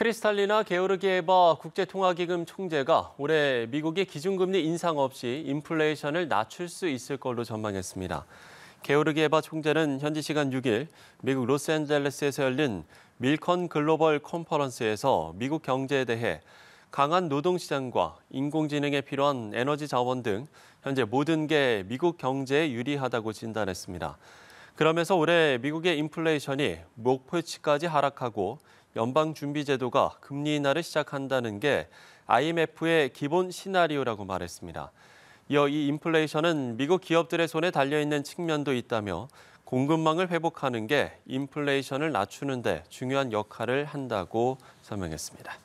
크리스탈리나 게오르기에바 국제통화기금 총재가 올해 미국의 기준금리 인상 없이 인플레이션을 낮출 수 있을 걸로 전망했습니다. 게오르기에바 총재는 현지 시간 6일 미국 로스앤젤레스에서 열린 밀컨 글로벌 컨퍼런스에서 미국 경제에 대해 강한 노동시장과 인공지능에 필요한 에너지 자원 등 현재 모든 게 미국 경제에 유리하다고 진단했습니다. 그러면서 올해 미국의 인플레이션이 목표치까지 하락하고 연방준비제도가 금리 인하를 시작한다는 게 IMF의 기본 시나리오라고 말했습니다. 이어 이 인플레이션은 미국 기업들의 손에 달려있는 측면도 있다며 공급망을 회복하는 게 인플레이션을 낮추는 데 중요한 역할을 한다고 설명했습니다.